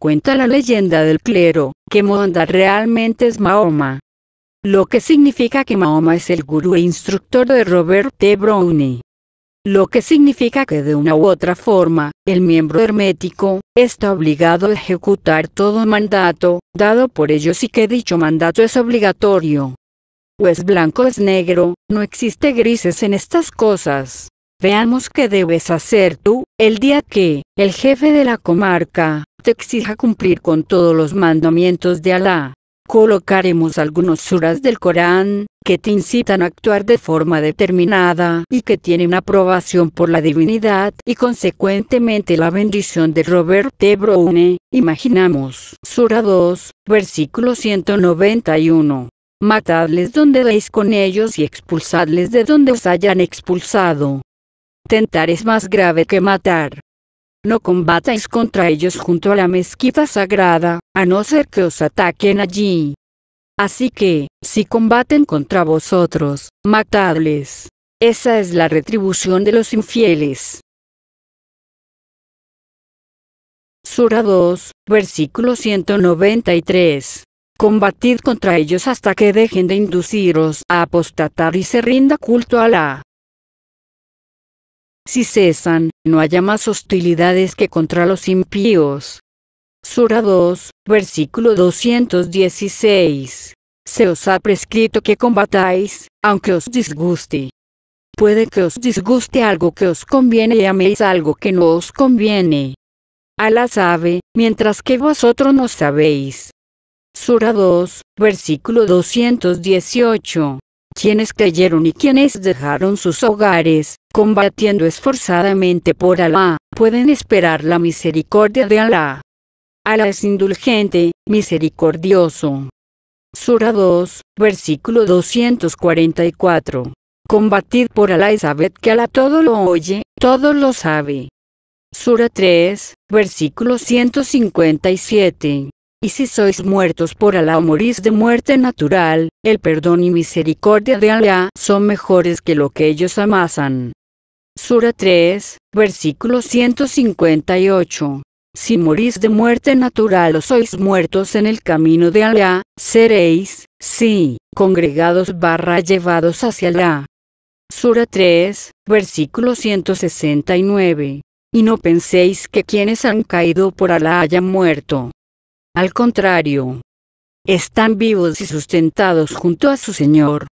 Cuenta la leyenda del clero, que Moanda realmente es Mahoma. Lo que significa que Mahoma es el gurú e instructor de Robert T. Brownie. Lo que significa que de una u otra forma, el miembro hermético, está obligado a ejecutar todo mandato, dado por ellos y que dicho mandato es obligatorio. O es pues blanco o es negro, no existe grises en estas cosas. Veamos qué debes hacer tú, el día que, el jefe de la comarca, te exija cumplir con todos los mandamientos de Alá. Colocaremos algunos suras del Corán, que te incitan a actuar de forma determinada y que tienen aprobación por la divinidad y consecuentemente la bendición de Robert de imaginamos. Sura 2, versículo 191. Matadles donde veis con ellos y expulsadles de donde os hayan expulsado. Tentar es más grave que matar no combatáis contra ellos junto a la mezquita sagrada, a no ser que os ataquen allí. Así que, si combaten contra vosotros, matadles. Esa es la retribución de los infieles. Sura 2, versículo 193. Combatid contra ellos hasta que dejen de induciros a apostatar y se rinda culto a la si cesan, no haya más hostilidades que contra los impíos. Sura 2, versículo 216. Se os ha prescrito que combatáis, aunque os disguste. Puede que os disguste algo que os conviene y améis algo que no os conviene. Alá sabe, mientras que vosotros no sabéis. Sura 2, versículo 218. Quienes creyeron y quienes dejaron sus hogares, combatiendo esforzadamente por Alá, pueden esperar la misericordia de Alá. Alá es indulgente, misericordioso. Sura 2, versículo 244. Combatid por Alá y sabed que Alá todo lo oye, todo lo sabe. Sura 3, versículo 157. Y si sois muertos por Alá o morís de muerte natural, el perdón y misericordia de Alá son mejores que lo que ellos amasan. Sura 3, versículo 158. Si morís de muerte natural o sois muertos en el camino de Alá, seréis, sí, congregados barra llevados hacia Alá. Sura 3, versículo 169. Y no penséis que quienes han caído por Alá hayan muerto. Al contrario, están vivos y sustentados junto a su Señor.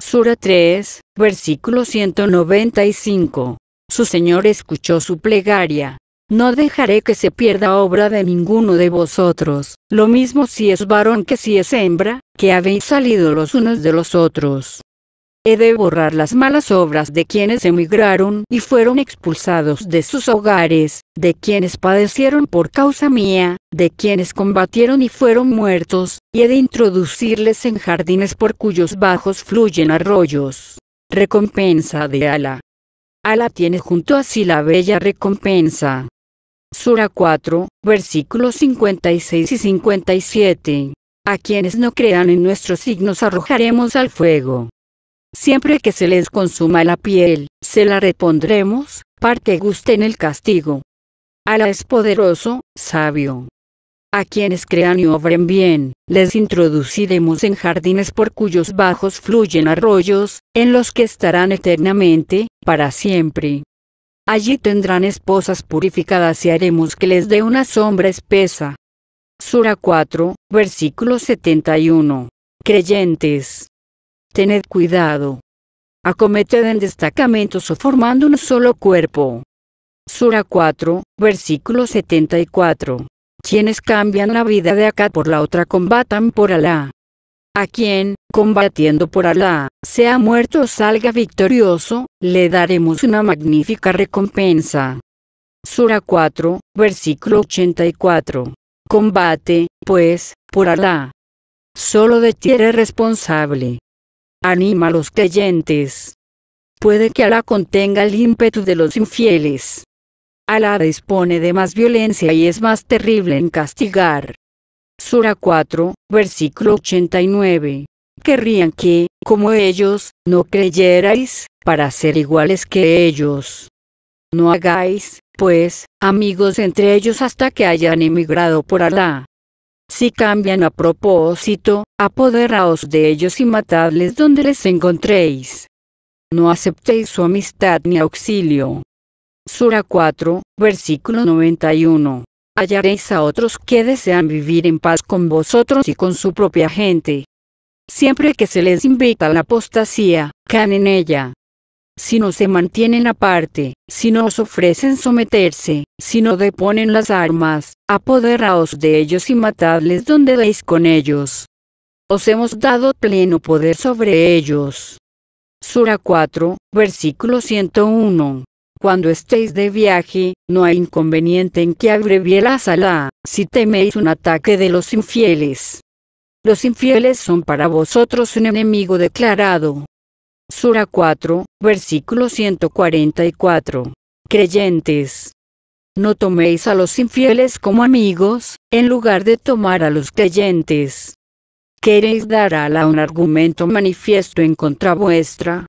Sura 3, versículo 195. Su Señor escuchó su plegaria. No dejaré que se pierda obra de ninguno de vosotros, lo mismo si es varón que si es hembra, que habéis salido los unos de los otros he de borrar las malas obras de quienes emigraron y fueron expulsados de sus hogares, de quienes padecieron por causa mía, de quienes combatieron y fueron muertos, y he de introducirles en jardines por cuyos bajos fluyen arroyos. Recompensa de Ala. Ala tiene junto a sí la bella recompensa. Sura 4, versículos 56 y 57. A quienes no crean en nuestros signos arrojaremos al fuego siempre que se les consuma la piel, se la repondremos, para que gusten el castigo. Alá es poderoso, sabio. A quienes crean y obren bien, les introduciremos en jardines por cuyos bajos fluyen arroyos, en los que estarán eternamente, para siempre. Allí tendrán esposas purificadas y haremos que les dé una sombra espesa. Sura 4, versículo 71. Creyentes, Tened cuidado. Acometed en destacamentos o formando un solo cuerpo. Sura 4, versículo 74. Quienes cambian la vida de acá por la otra combatan por Alá. A quien, combatiendo por Alá, sea muerto o salga victorioso, le daremos una magnífica recompensa. Sura 4, versículo 84. Combate, pues, por Alá. Solo de ti eres responsable anima a los creyentes. Puede que Alá contenga el ímpetu de los infieles. Alá dispone de más violencia y es más terrible en castigar. Sura 4, versículo 89. Querrían que, como ellos, no creyerais, para ser iguales que ellos. No hagáis, pues, amigos entre ellos hasta que hayan emigrado por Alá. Si cambian a propósito, apoderaos de ellos y matadles donde les encontréis. No aceptéis su amistad ni auxilio. Sura 4, versículo 91. Hallaréis a otros que desean vivir en paz con vosotros y con su propia gente. Siempre que se les invita a la apostasía, caen en ella si no se mantienen aparte, si no os ofrecen someterse, si no deponen las armas, apoderaos de ellos y matadles donde deis con ellos. Os hemos dado pleno poder sobre ellos. Sura 4, versículo 101. Cuando estéis de viaje, no hay inconveniente en que abrevie la sala, si teméis un ataque de los infieles. Los infieles son para vosotros un enemigo declarado, Sura 4, versículo 144. Creyentes. No toméis a los infieles como amigos, en lugar de tomar a los creyentes. ¿Queréis dar a Alá un argumento manifiesto en contra vuestra?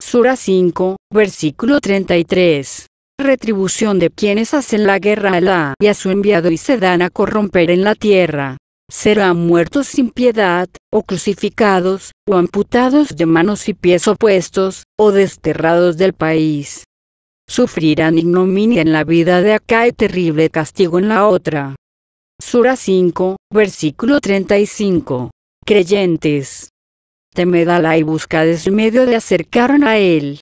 Sura 5, versículo 33. Retribución de quienes hacen la guerra a Alá y a su enviado y se dan a corromper en la tierra serán muertos sin piedad, o crucificados, o amputados de manos y pies opuestos, o desterrados del país. Sufrirán ignominia en la vida de acá y terrible castigo en la otra. Sura 5, versículo 35. Creyentes. Temed a y buscad el medio de acercaron a él.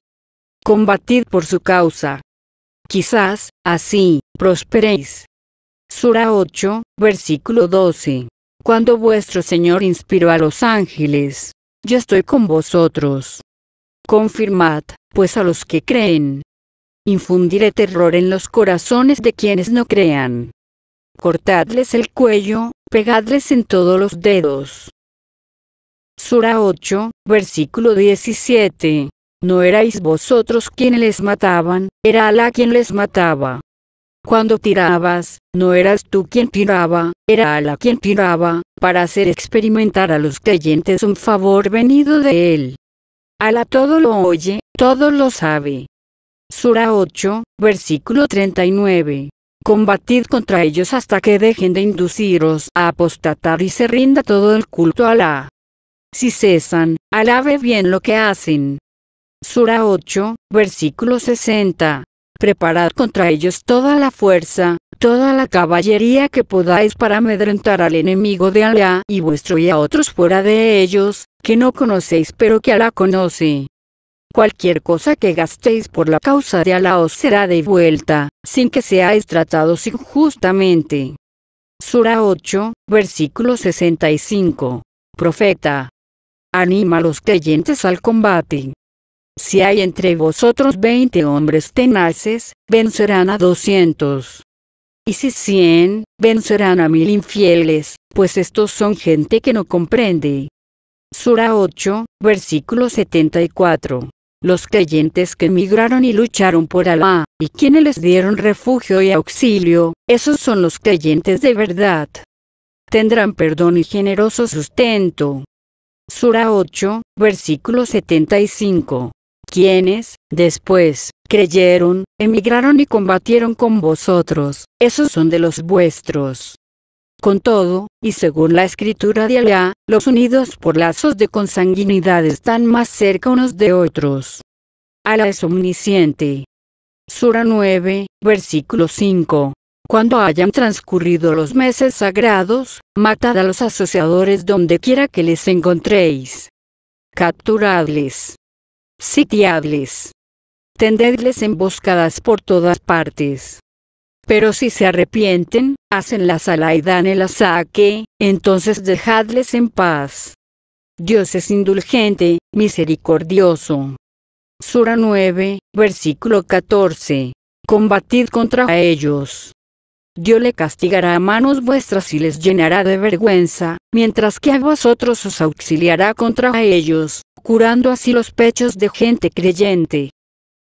Combatid por su causa. Quizás, así, prosperéis. Sura 8, versículo 12. Cuando vuestro Señor inspiró a los ángeles, ya estoy con vosotros. Confirmad, pues a los que creen. Infundiré terror en los corazones de quienes no crean. Cortadles el cuello, pegadles en todos los dedos. Sura 8, versículo 17. No erais vosotros quienes les mataban, era Alá quien les mataba. Cuando tirabas, no eras tú quien tiraba, era Alá quien tiraba, para hacer experimentar a los creyentes un favor venido de él. Alá todo lo oye, todo lo sabe. Sura 8, versículo 39. Combatid contra ellos hasta que dejen de induciros a apostatar y se rinda todo el culto a Alá. Si cesan, ve bien lo que hacen. Sura 8, versículo 60 preparad contra ellos toda la fuerza, toda la caballería que podáis para amedrentar al enemigo de Alá y vuestro y a otros fuera de ellos, que no conocéis pero que Alá conoce. Cualquier cosa que gastéis por la causa de Alá os será devuelta, sin que seáis tratados injustamente. Sura 8, versículo 65. Profeta. Anima a los creyentes al combate. Si hay entre vosotros veinte hombres tenaces, vencerán a doscientos. Y si cien, vencerán a mil infieles, pues estos son gente que no comprende. Sura 8, versículo 74. Los creyentes que emigraron y lucharon por Alá, y quienes les dieron refugio y auxilio, esos son los creyentes de verdad. Tendrán perdón y generoso sustento. Sura 8, versículo 75 quienes, después, creyeron, emigraron y combatieron con vosotros, esos son de los vuestros. Con todo, y según la escritura de Alá, los unidos por lazos de consanguinidad están más cerca unos de otros. Alá es omnisciente. Sura 9, versículo 5. Cuando hayan transcurrido los meses sagrados, matad a los asociadores donde quiera que les encontréis. Capturadles sitiadles. Tendedles emboscadas por todas partes. Pero si se arrepienten, hacen la sala y dan el asaque, entonces dejadles en paz. Dios es indulgente, misericordioso. Sura 9, versículo 14. Combatid contra ellos. Dios le castigará a manos vuestras y les llenará de vergüenza, mientras que a vosotros os auxiliará contra ellos, curando así los pechos de gente creyente.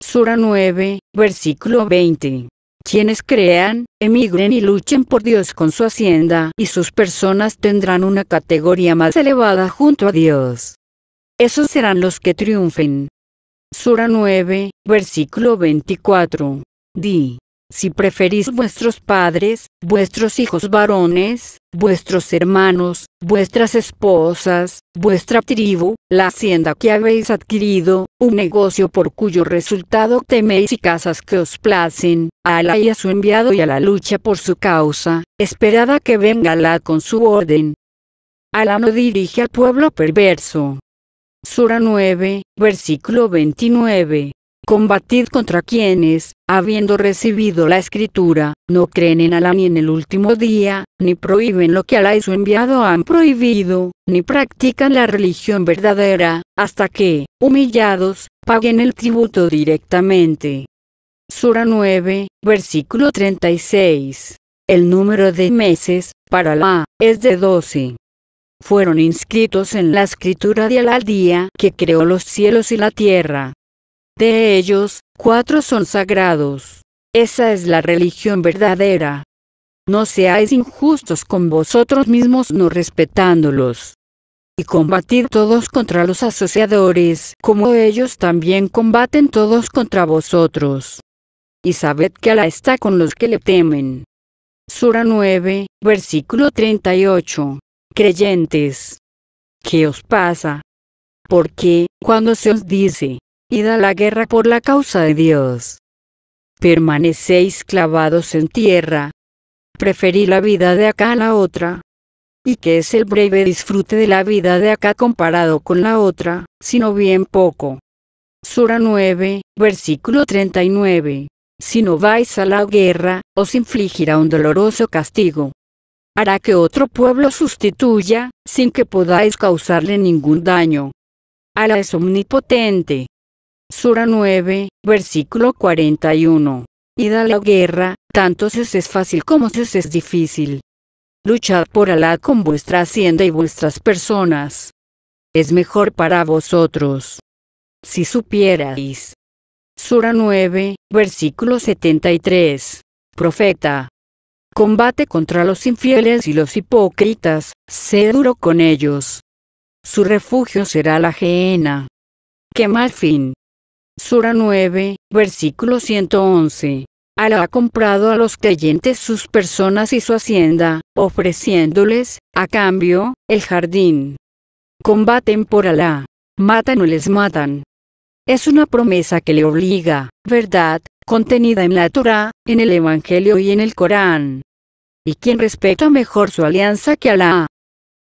Sura 9, versículo 20. Quienes crean, emigren y luchen por Dios con su hacienda, y sus personas tendrán una categoría más elevada junto a Dios. Esos serán los que triunfen. Sura 9, versículo 24. Di, si preferís vuestros padres, vuestros hijos varones, vuestros hermanos, vuestras esposas, vuestra tribu, la hacienda que habéis adquirido, un negocio por cuyo resultado teméis y casas que os placen, a Alá y a su enviado y a la lucha por su causa, esperad a que venga Alá con su orden. Alá no dirige al pueblo perverso. Sura 9, versículo 29 combatid contra quienes, habiendo recibido la escritura, no creen en Alá ni en el último día, ni prohíben lo que Alá y su enviado han prohibido, ni practican la religión verdadera, hasta que, humillados, paguen el tributo directamente. Sura 9, versículo 36. El número de meses, para Alá, es de 12 fueron inscritos en la escritura de Alá día que creó los cielos y la tierra. De ellos, cuatro son sagrados. Esa es la religión verdadera. No seáis injustos con vosotros mismos no respetándolos. Y combatid todos contra los asociadores, como ellos también combaten todos contra vosotros. Y sabed que Alá está con los que le temen. Sura 9, versículo 38. Creyentes. ¿Qué os pasa? Porque, cuando se os dice, id a la guerra por la causa de Dios. Permanecéis clavados en tierra. Preferí la vida de acá a la otra. ¿Y qué es el breve disfrute de la vida de acá comparado con la otra, sino bien poco? Sura 9, versículo 39. Si no vais a la guerra, os infligirá un doloroso castigo. Hará que otro pueblo sustituya, sin que podáis causarle ningún daño. Alá es omnipotente, Sura 9, versículo 41. Id a la guerra, tanto si os es fácil como si os es difícil. Luchad por Alá con vuestra hacienda y vuestras personas. Es mejor para vosotros. Si supierais. Sura 9, versículo 73. Profeta. Combate contra los infieles y los hipócritas, sé duro con ellos. Su refugio será la gehenna. Qué mal fin. Sura 9, versículo 111. Alá ha comprado a los creyentes sus personas y su hacienda, ofreciéndoles, a cambio, el jardín. Combaten por Alá. Matan o les matan. Es una promesa que le obliga, ¿verdad?, contenida en la Torá, en el Evangelio y en el Corán. ¿Y quién respeta mejor su alianza que Alá?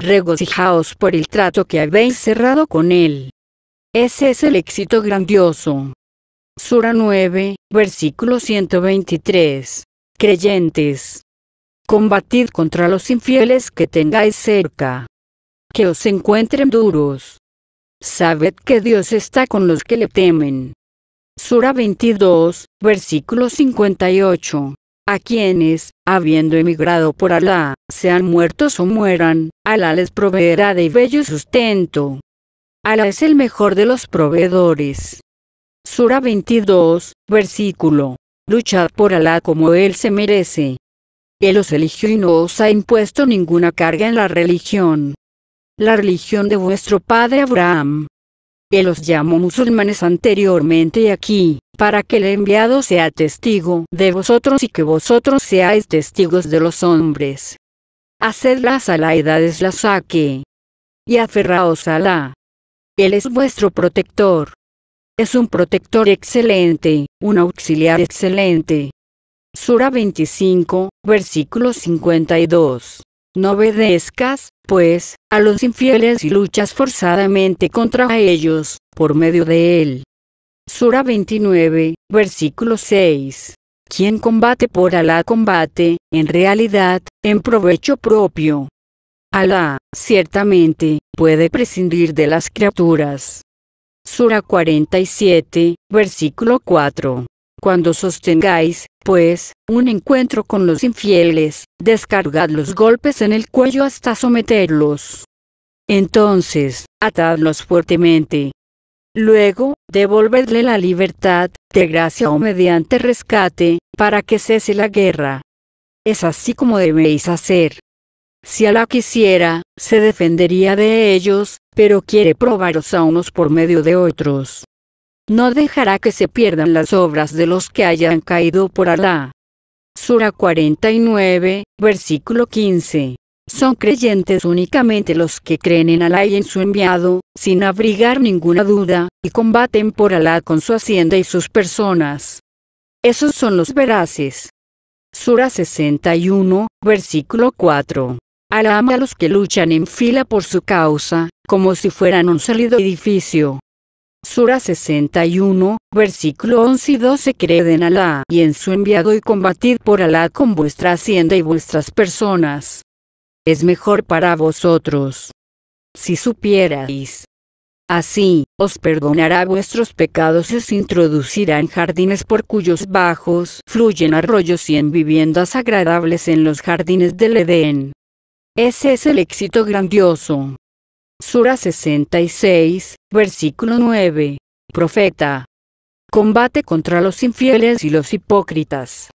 Regocijaos por el trato que habéis cerrado con él. Ese es el éxito grandioso. Sura 9, versículo 123. Creyentes. Combatid contra los infieles que tengáis cerca. Que os encuentren duros. Sabed que Dios está con los que le temen. Sura 22, versículo 58. A quienes, habiendo emigrado por Alá, sean muertos o mueran, Alá les proveerá de bello sustento. Alá es el mejor de los proveedores. Sura 22, versículo. Luchad por Alá como Él se merece. Él os eligió y no os ha impuesto ninguna carga en la religión. La religión de vuestro padre Abraham. Él os llamó musulmanes anteriormente y aquí, para que el enviado sea testigo de vosotros y que vosotros seáis testigos de los hombres. Haced las alaidades las saque. Y aferraos a Alá, él es vuestro protector. Es un protector excelente, un auxiliar excelente. Sura 25, versículo 52. No obedezcas, pues, a los infieles y luchas forzadamente contra ellos, por medio de él. Sura 29, versículo 6. Quien combate por Alá combate, en realidad, en provecho propio. Alá, ciertamente, puede prescindir de las criaturas. Sura 47, versículo 4. Cuando sostengáis, pues, un encuentro con los infieles, descargad los golpes en el cuello hasta someterlos. Entonces, atadlos fuertemente. Luego, devolvedle la libertad, de gracia o mediante rescate, para que cese la guerra. Es así como debéis hacer. Si Alá quisiera, se defendería de ellos, pero quiere probaros a unos por medio de otros. No dejará que se pierdan las obras de los que hayan caído por Alá. Sura 49, versículo 15. Son creyentes únicamente los que creen en Alá y en su enviado, sin abrigar ninguna duda, y combaten por Alá con su hacienda y sus personas. Esos son los veraces. Sura 61, versículo 4 ama a los que luchan en fila por su causa, como si fueran un sólido edificio. Sura 61, versículo 11 y 12 Creed en Alá y en su enviado y combatid por Alá con vuestra hacienda y vuestras personas. Es mejor para vosotros. Si supierais. Así, os perdonará vuestros pecados y os introducirá en jardines por cuyos bajos fluyen arroyos y en viviendas agradables en los jardines del Edén. Ese es el éxito grandioso. Sura 66, versículo 9. Profeta. Combate contra los infieles y los hipócritas.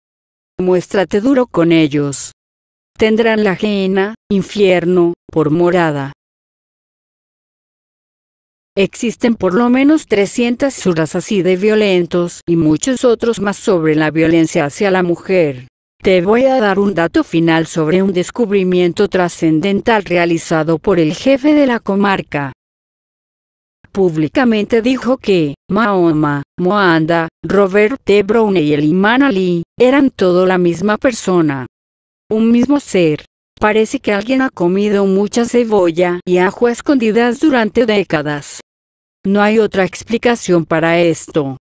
Muéstrate duro con ellos. Tendrán la ajena, infierno, por morada. Existen por lo menos 300 suras así de violentos y muchos otros más sobre la violencia hacia la mujer. Te voy a dar un dato final sobre un descubrimiento trascendental realizado por el jefe de la comarca. Públicamente dijo que, Mahoma, Moanda, Robert T. Brown y el imán Ali, eran todo la misma persona. Un mismo ser. Parece que alguien ha comido mucha cebolla y ajo escondidas durante décadas. No hay otra explicación para esto.